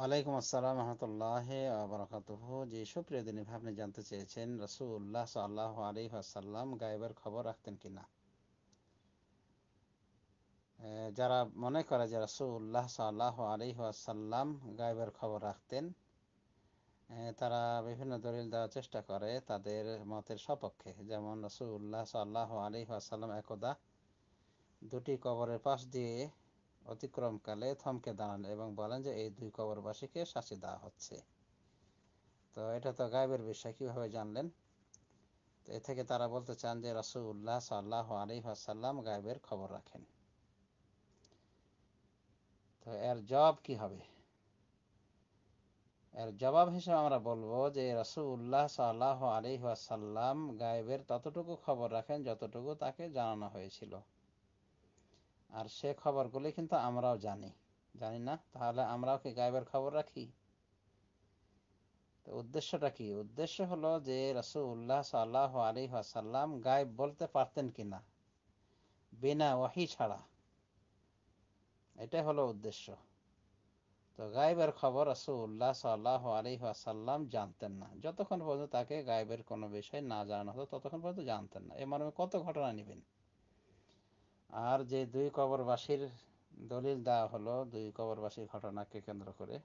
ওয়ালাইকুম আসসালাম রহমতুল্লাহ আবরকাত যে সুপ্রিয় দিনে আপনি জানতে চেয়েছেন রসুল্লাহ সাল্লাহ আলী আসাল্লাম গায়েবের খবর রাখতেন কিনা যারা মনে করে যে রসুল্লাহ সাল্লাহ আলী আসাল্লাম গায়েবের খবর রাখতেন তারা বিভিন্ন দলিল দেওয়ার চেষ্টা করে তাদের মতের সপক্ষে যেমন রসুল্লাহ সাল্লাহ আলী আসাল্লাম একদা দুটি কবরের পাশ দিয়ে অতিক্রমকালে থমকে দাঁড়ান এবং বলেন যে এই দুই কবরবাসীকে শাস্তি দেওয়া হচ্ছে তো এটা তো গায়েবের বিষয় কীভাবে জানলেন তো এ থেকে তারা বলতে চান যে রাসুল্লাহ সাল্লাহ আলী আসাল্লাম গায়েবের খবর রাখেন তো এর জবাব কি হবে এর জবাব হিসেবে আমরা বলবো যে রাসুল্লাহ সাল্লাহ আলী আসাল্লাম গায়েবের ততটুকু খবর রাখেন যতটুকু তাকে জানানো হয়েছিল আর সে খবরগুলি কিন্তু আমরাও জানি জানি না তাহলে আমরাও কি গায়েবের খবর রাখি তো উদ্দেশ্যটা কি উদ্দেশ্য হলো যে রসুল্লাহ সাল্লাহ আলী আসাল্লাম গায়েব বলতে পারতেন কিনা বিনা ওয়াহি ছাড়া এটাই হলো উদ্দেশ্য তো গায়েবের খবর রসুল্লাহ সাল্লাহ আলী আসাল্লাম জানতেন না যতক্ষণ পর্যন্ত তাকে গায়েবের কোনো বিষয় না জানানো হতো ততক্ষণ পর্যন্ত জানতেন না এ মর্মে কত ঘটনা নেবেন আর যে দুই কবরবাসীর দলিল দেওয়া হলো দুই কবরবাসীর ঘটনাকে কেন্দ্র করে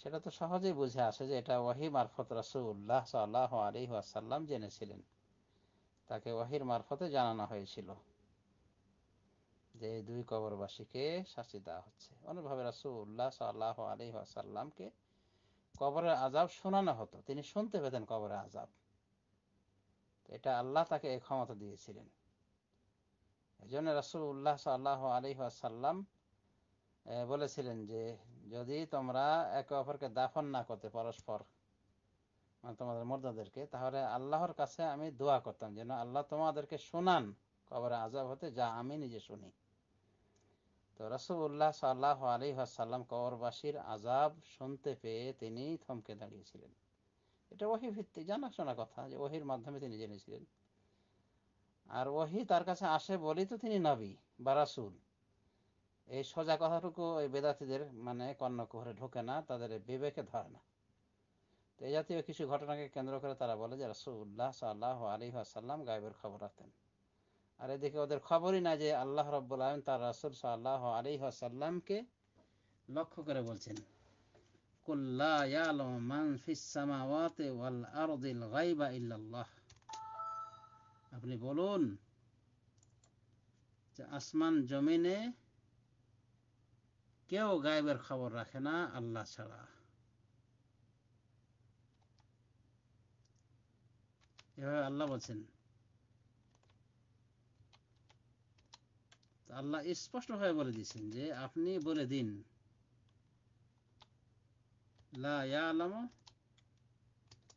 সেটা তো সহজেই বুঝে আসে যে এটা ওয়াহি মারফত রাসুল্লাহ সাল্লাহ আলী ওয়াসাল্লাম জেনেছিলেন তাকে ওয়াহির মারফতে জানানো হয়েছিল যে দুই কবরবাসীকে শাস্তি দেওয়া হচ্ছে অনুভাবে রাসুল্লাহ সাল্লাহ আলী ওয়াসাল্লামকে কবরের আজাব শোনানো হতো তিনি শুনতে পেতেন কবরের আজাব এটা আল্লাহ তাকে এই ক্ষমতা দিয়েছিলেন এই রাসুল উল্লাহ সাল্লাহ আলী আসাল্লাম বলেছিলেন যে যদি তোমরা একে অপরকে দাফন না করতে পরস্পর মানে তোমাদের মর্দাদেরকে তাহলে আল্লাহর কাছে আমি দোয়া করতাম যেন আল্লাহ তোমাদেরকে শোনান কবরে আজাব হতে যা আমি নিজে শুনি তো উল্লাহ সাল্লাহ আলী আসাল্লাম কবরবাসীর আজাব শুনতে পেয়ে তিনি থমকে দাঁড়িয়েছিলেন এটা ওহি ভিত্তি জানা শোনা কথা যে ওহির মাধ্যমে তিনি জেনেছিলেন আর ওহি তার কাছে আসে বলেই তো তিনি নবী বা রাসুল এই সোজা কথাটুকু এই বেদাতিদের মানে কর্ণকুহরে ঢোকে না তাদের বিবেকে ধরে না তো এই জাতীয় কিছু ঘটনাকে কেন্দ্র করে তারা বলে যে রাসুল্লাহ সাল্লাহ আলী আসাল্লাম গায়েবের খবর রাখতেন আর এদিকে ওদের খবরই না যে আল্লাহ রব্বুল আলম তার রাসুল সাল্লাহ আলী আসাল্লামকে লক্ষ্য করে বলছেন কুল্লা ইয়ালম মান ফিস সামাওয়াতি ওয়াল আরদিল গায়বা ইল্লাল্লাহ আপনি বলুন যে আসমান জমিনে কেউ গায়েবের খবর রাখে না আল্লাহ ছাড়া এভাবে আল্লাহ বলছেন আল্লাহ স্পষ্টভাবে বলে দিয়েছেন যে আপনি বলে দিন লা ইয়ালামু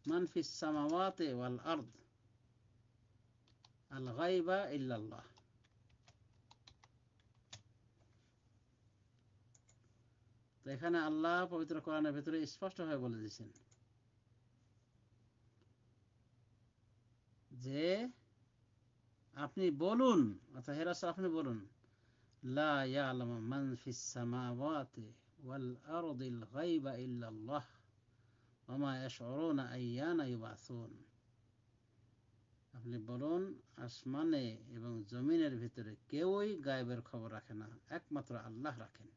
মান ফিস সামাওয়াতি ওয়াল আরদ আল ইল্লাল্লাহ তো এখানে আল্লাহ পবিত্র কোরআনের ভেতরে স্পষ্টভাবে বলে দিয়েছেন যে আপনি বলুন অর্থাৎ হেরাস আপনি বলুন লা মান ইল্লাল্লাহ ওয়া মা ইয়াশউরুনা আইয়ানা আপনি বলুন আসমানে এবং জমিনের ভিতরে কেউই গায়েবের খবর রাখে না একমাত্র আল্লাহ রাখেন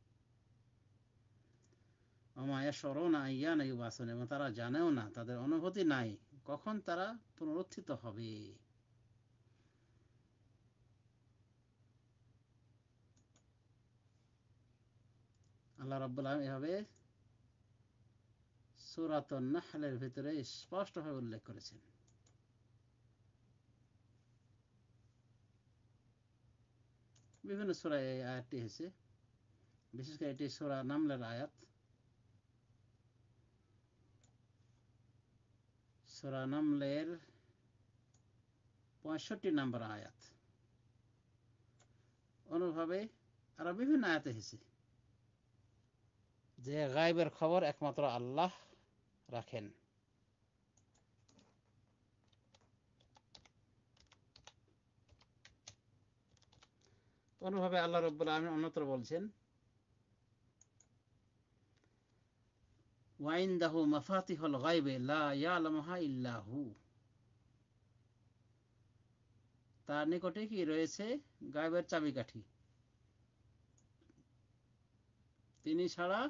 অমায়া স্মরণ আইয়া নাই বাসন এবং তারা জানেও না তাদের অনুভূতি নাই কখন তারা পুনরুত্থিত হবে আল্লাহ রব্বুল এভাবে সুরাত নাহলের ভিতরে স্পষ্টভাবে উল্লেখ করেছেন বিভিন্ন সোরা এই আয়াতটি হয়েছে বিশেষ করে এটি সোরা নামলার আয়াত সোরা নামলের পঁয়ষট্টি নম্বর আয়াত অনুভাবে আরো বিভিন্ন আয়াত হয়েছে যে গাইবের খবর একমাত্র আল্লাহ রাখেন অনুভাবে আল্লাহ রব্বুল আলমী অন্যত্র বলছেন গাইবে তার নিকটে কি রয়েছে চাবিকাঠি তিনি ছাড়া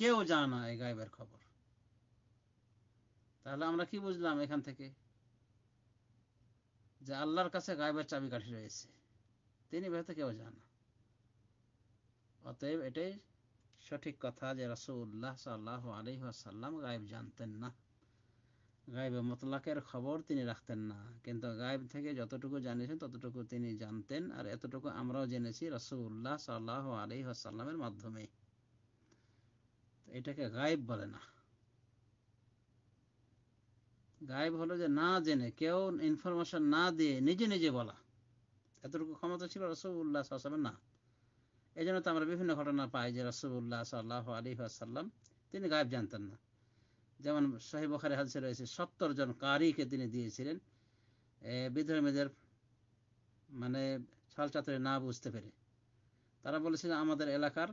কেউ জানা এই গায়েবের খবর তাহলে আমরা কি বুঝলাম এখান থেকে যে আল্লাহর কাছে গায়েবের চাবিকাঠি রয়েছে তিনি ব্যথা কেউ জানা অতএব এটাই সঠিক কথা যে রাসুল্লাহ সাল্লাহ আলহাসাল্লাম গায়েব জানতেন না গায়েব মতলাকের খবর তিনি রাখতেন না কিন্তু গায়েব থেকে যতটুকু জানিয়েছেন ততটুকু তিনি জানতেন আর এতটুকু আমরাও জেনেছি রাসুল্লাহ সাল্লাহ আলহাসাল্লামের মাধ্যমে এটাকে গায়েব বলে না গায়েব হলো যে না জেনে কেউ ইনফরমেশন না দিয়ে নিজে নিজে বলা এতটুকু ক্ষমতা ছিল রসুল্লাহ সাল্লামের না এই জন্য তো আমরা বিভিন্ন ঘটনা পাই যে রসুল্লাহ সাল্লাহ আলী আসাল্লাম তিনি গায়েব জানতেন না যেমন সাহেব বখারি হাদিসে রয়েছে সত্তর জন কারিকে তিনি দিয়েছিলেন বিধর্মীদের মানে ছাত্রী না বুঝতে পেরে তারা বলেছিল আমাদের এলাকার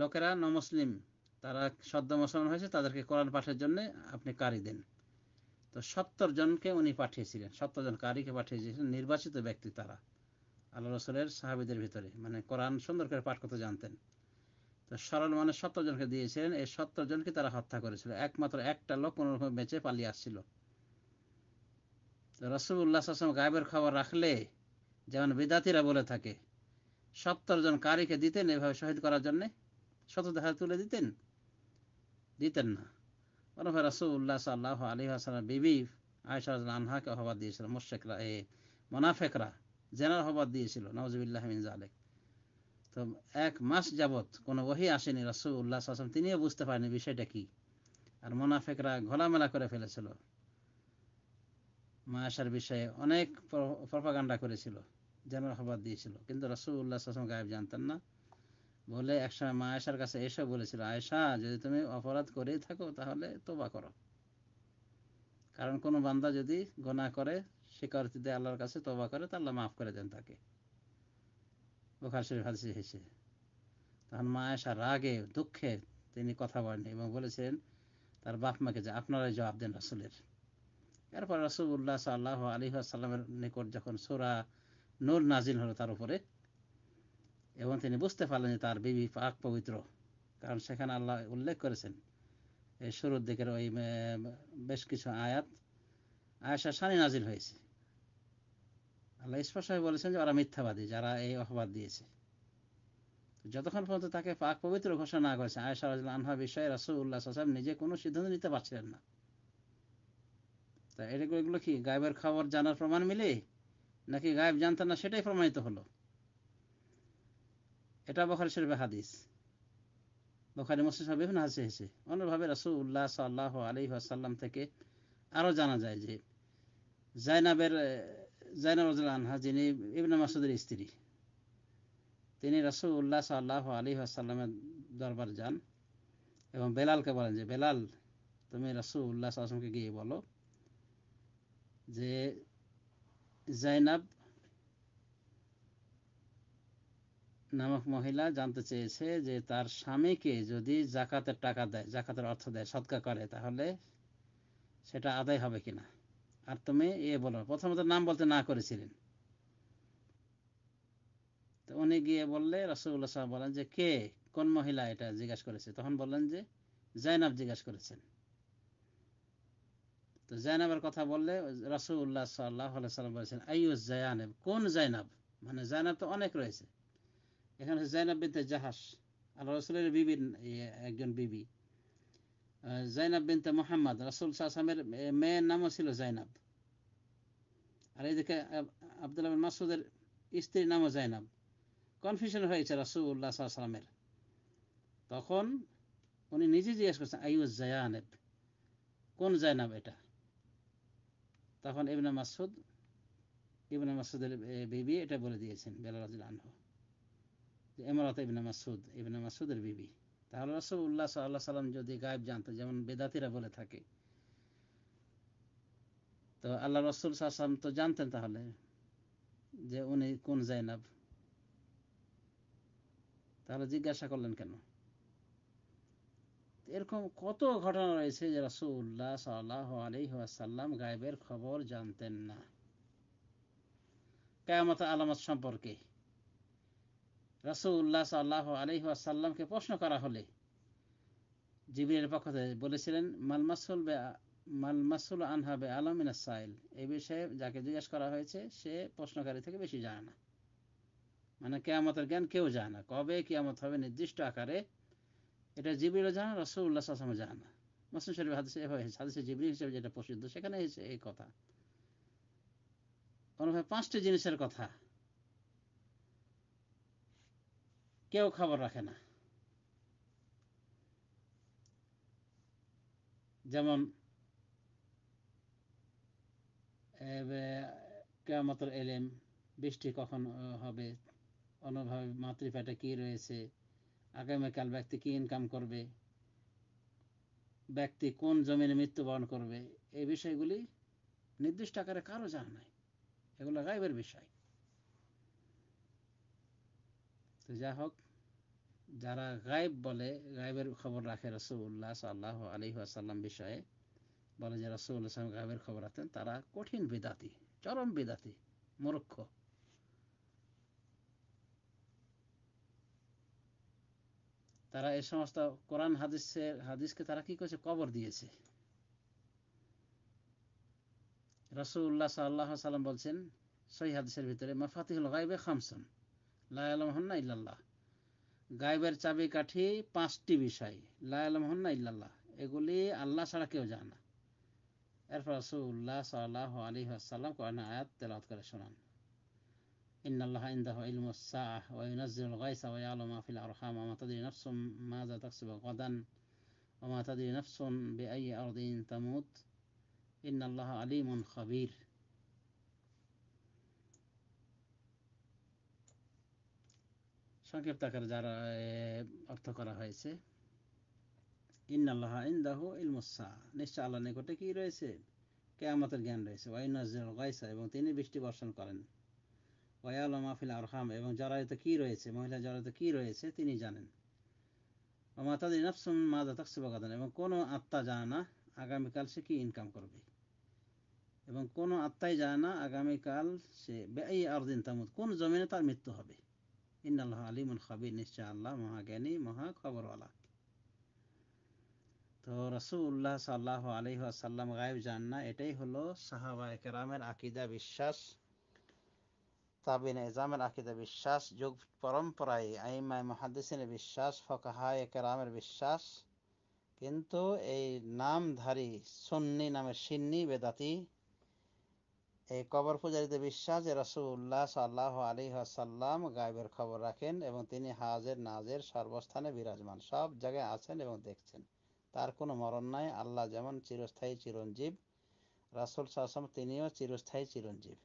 লোকেরা নমুসলিম তারা সদ্য মুসলমান হয়েছে তাদেরকে কোরআন পাঠের জন্য আপনি কারি দেন তো সত্তর জনকে উনি পাঠিয়েছিলেন সত্তর জন কারিকে পাঠিয়েছিলেন নির্বাচিত ব্যক্তি তারা আল্লাহ রসুলের সাহাবিদের ভিতরে মানে কোরআন সুন্দর করে পাঠ করতে জানতেন তো সরল মানে সত্তর জনকে দিয়েছিলেন এই সত্তর জনকে তারা হত্যা করেছিল একমাত্র একটা লোক কোনোরকম বেঁচে পালিয়ে আসছিল তো রসুল্লাহ আসলাম গায়েবের খবর রাখলে যেমন বিদাতিরা বলে থাকে সত্তর জন কারিকে দিতেন এভাবে শহীদ করার জন্যে শত দেখা তুলে দিতেন দিতেন না রাসুল্লাহ সাল্লাহ আলী হাসান বিবি আনহাকে হবাদ দিয়েছিল মোশেকরা এ মোনাফেকরা জেনার হবাদ দিয়েছিল জালেক তো এক মাস যাবত কোনো ওহি আসেনি রাসুল্লাহ আসলাম তিনিও বুঝতে পারেনি বিষয়টা কি আর মোনাফেকরা ঘোলামেলা করে ফেলেছিল মায়াসার বিষয়ে অনেক প্রপাগান্ডা করেছিল জেনার হবাদ দিয়েছিল কিন্তু উল্লাহ আসলাম গায়েব জানতেন না বলে একসময় মা আয়সার কাছে এসে বলেছিল আয়সা যদি তুমি অপরাধ করে থাকো তাহলে তোবা করো কারণ কোনো বান্দা যদি গোনা করে স্বীকারোক্তি দিয়ে আল্লাহর কাছে তোবা করে তা আল্লাহ মাফ করে দেন তাকে বোখার শরীফ হাদিসে হেসে তখন মা আয়সা রাগে দুঃখে তিনি কথা বলেন এবং বলেছেন তার বাপ মাকে যে আপনারাই জবাব দেন রাসুলের এরপর রাসুল্লাহ সাল্লাহ আলী আসাল্লামের নিকট যখন সোরা নূর নাজিল হলো তার উপরে এবং তিনি বুঝতে পারলেন যে তার বিবি পাক পবিত্র কারণ সেখানে আল্লাহ উল্লেখ করেছেন এই শুরুর দিকের ওই বেশ কিছু আয়াত আয়সা সানি নাজিল হয়েছে আল্লাহ স্পষ্টভাবে বলেছেন যে ওরা মিথ্যাবাদী যারা এই অপবাদ দিয়েছে যতক্ষণ পর্যন্ত তাকে পাক পবিত্র ঘোষণা না করেছে আয়সা রাজুল আনহা বিষয়ে রাসুল্লাহ সাহেব নিজে কোনো সিদ্ধান্ত নিতে পারছিলেন না তা এগুলো কি গায়েবের খবর জানার প্রমাণ মিলে নাকি গায়েব জানতেন না সেটাই প্রমাণিত হলো এটা বখারি শরীফে হাদিস বখারি মুসলিম বিভিন্ন হাসি হেসে অন্যভাবে রাসুল্লাহ সাল্লাহ আলী আসাল্লাম থেকে আরও জানা যায় যে জাইনাবের জাইনাব আনহা যিনি ইবন মাসুদের স্ত্রী তিনি রাসুল্লাহ সাল্লাহ আলী আসাল্লামের দরবার যান এবং বেলালকে বলেন যে বেলাল তুমি রাসুল্লাহ সাল্লামকে গিয়ে বলো যে জাইনাব নামক মহিলা জানতে চেয়েছে যে তার স্বামীকে যদি জাকাতের টাকা দেয় জাকাতের অর্থ দেয় সৎকা করে তাহলে সেটা আদায় হবে কিনা আর তুমি এ বলো প্রথমত নাম বলতে না করেছিলেন তো উনি গিয়ে বললে রসগোল্লা সাহেব বলেন যে কে কোন মহিলা এটা জিজ্ঞাসা করেছে তখন বললেন যে জয়নাব জিজ্ঞাসা করেছেন তো জয়নাবের কথা বললে রসগোল্লা সাল্লাহ সাল্লাম বলেছেন আইউ জায়ানেব কোন জয়নাব মানে জয়নাব তো অনেক রয়েছে এখানে জাইনাব বিনতে জাহাস আর রসুলের বিবি একজন বিবি জাইনাব বিনতে মোহাম্মদ রসুল সাহসামের মেয়ের নামও ছিল জাইনাব আর এদিকে আবদুল্লাহ বিন মাসুদের স্ত্রীর নামও জাইনাব কনফিউশন হয়েছে রসুল্লাহ সাহসালামের তখন উনি নিজে জিজ্ঞেস করছেন আইউ জায়ানেব কোন জায়নাব এটা তখন ইবনা মাসুদ ইবনা মাসুদের বিবি এটা বলে দিয়েছেন বেলা রাজুল আনহু এমরাত ইবনে মাসুদ ইবনে মাসুদের বিবি তাহলে রসুল উল্লাহ সাল্লাহ সাল্লাম যদি গায়েব জানতো যেমন বেদাতিরা বলে থাকে তো আল্লাহ রসুল সাল্লাম তো জানতেন তাহলে যে উনি কোন জাইনাব তাহলে জিজ্ঞাসা করলেন কেন এরকম কত ঘটনা রয়েছে যে রাসুল্লাহ সাল্লাহ আলি সাল্লাম গায়েবের খবর জানতেন না কেয়ামত আলামত সম্পর্কে রসুল্লাহ সাল্লাহ আলহিহাসাল্লামকে প্রশ্ন করা হলে জিবিরের পক্ষ থেকে বলেছিলেন মালমাসুল বে মালমাসুল আনহা বে আলমিনা সাইল এই বিষয়ে যাকে জিজ্ঞাসা করা হয়েছে সে প্রশ্নকারী থেকে বেশি জানে না মানে কেয়ামতের জ্ঞান কেউ জানে না কবে কেয়ামত হবে নির্দিষ্ট আকারে এটা জিবিরও জানে রসুল্লাহ আসলামও জানে না মুসলিম শরীফ হাদিসে এভাবে হাদিসে জিবরি হিসেবে যেটা প্রসিদ্ধ সেখানে এই কথা অনুভব পাঁচটি জিনিসের কথা কেউ খবর রাখে না যেমন কেয়ামতের এলেম বৃষ্টি কখন হবে অন্যভাবে মাতৃপেটে কি রয়েছে আগামীকাল ব্যক্তি কি ইনকাম করবে ব্যক্তি কোন জমিনে মৃত্যুবরণ করবে এই বিষয়গুলি নির্দিষ্ট আকারে কারো জানা নাই এগুলো গাইবের বিষয় তো যা হোক যারা গায়েব বলে গায়েবের খবর রাখে রসুল্লাহ সাল্লাহ আলী আসাল্লাম বিষয়ে বলে যে রসুল ইসলাম গায়েবের খবর রাখতেন তারা কঠিন বিদাতি চরম বিদাতি মূর্খ তারা এ সমস্ত কোরআন হাদিসের হাদিসকে তারা কি করেছে কবর দিয়েছে রসুল্লাহ সাল্লাহ সাল্লাম বলছেন সহি হাদিসের ভিতরে মাফাতি হল গাইবে খামসন লায়ালহন্না ইল্লাল্লাহ গাইবের চাবি পাঁচটি বিষয় লায়ালহন্না ইল্লাল্লাহ এগুলি আল্লাহ ছাড়া কেউ জানে এরপর সুল্লাহ সাল্লাহ আলী আসসালাম কয়না আয়াত তেলাত করে শোনান আল্লাহ আলিমন খবির সংক্ষিপ্ত আকারে যারা অর্থ করা হয়েছে ইন্দাহ ইলমুসা নিশ্চয় আল্লাহ নিকটে কি রয়েছে কেয়ামতের জ্ঞান রয়েছে ওয়াইনাজুল গাইসা এবং তিনি বৃষ্টি বর্ষণ করেন আরহাম এবং কি রয়েছে মহিলা জরায়ুতে কি রয়েছে তিনি জানেন ও মাতাদি নফসুম মাদা এবং কোনো আত্মা জানে আগামীকাল সে কি ইনকাম করবে এবং কোনো আত্মাই জানে না আগামীকাল সে এই আর দিন তামুদ কোন জমিনে তার মৃত্যু হবে ইন্নাল্লাহ আলিমুল খাবির নিশ্চয় আল্লাহ মহাজ্ঞানী মহা খবরওয়ালা তো রসুল্লাহ সাল্লাহ আসাল্লাম গায়েব না এটাই হলো সাহাবা একরামের আকিদা বিশ্বাস তাবিন এজামের আকিদা বিশ্বাস যুগ পরম্পরায় আইমাই মহাদিসিনের বিশ্বাস ফকাহা একরামের বিশ্বাস কিন্তু এই নামধারী সন্নি নামের সিন্নি বেদাতি এই কবর পূজারীতে বিশ্বাস যে রসুল্লাহ সাল্লাহ আলী আসাল্লাম গায়েবের খবর রাখেন এবং তিনি হাজের নাজের সর্বস্থানে বিরাজমান সব জায়গায় আছেন এবং দেখছেন তার কোনো মরণ নাই আল্লাহ যেমন চিরস্থায়ী চিরঞ্জীব রাসুল সাহসাম তিনিও চিরস্থায়ী চিরঞ্জীব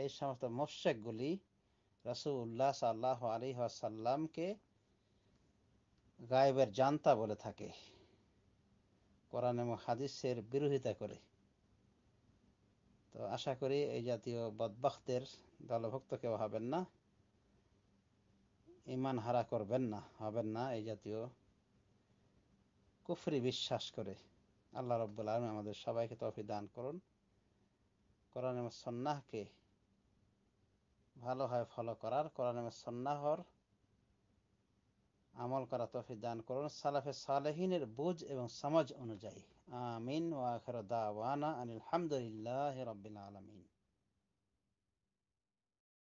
এই সমস্ত মোশেকগুলি উল্লাহ সাল্লাহ আলী আসাল্লামকে গায়েবের জানতা বলে থাকে কোরআন এবং হাদিসের বিরোধিতা করে তো আশা করি এই জাতীয় বদবাখদের দলভক্ত কেউ হবেন না ইমান হারা করবেন না হবেন না এই জাতীয় কুফরি বিশ্বাস করে আল্লাহ রব্বুল আলম আমাদের সবাইকে তফি দান করুন কোরআন সন্ন্যাহকে ভালোভাবে ফলো করার কোরআন সন্ন্যাহর আমল করা তফি দান করুন সালাফে সালেহিনের বুঝ এবং সমাজ অনুযায়ী আমিন ওয়াখের দাওয়ানা আনিল হামদুলিল্লাহ রবিল আলমিন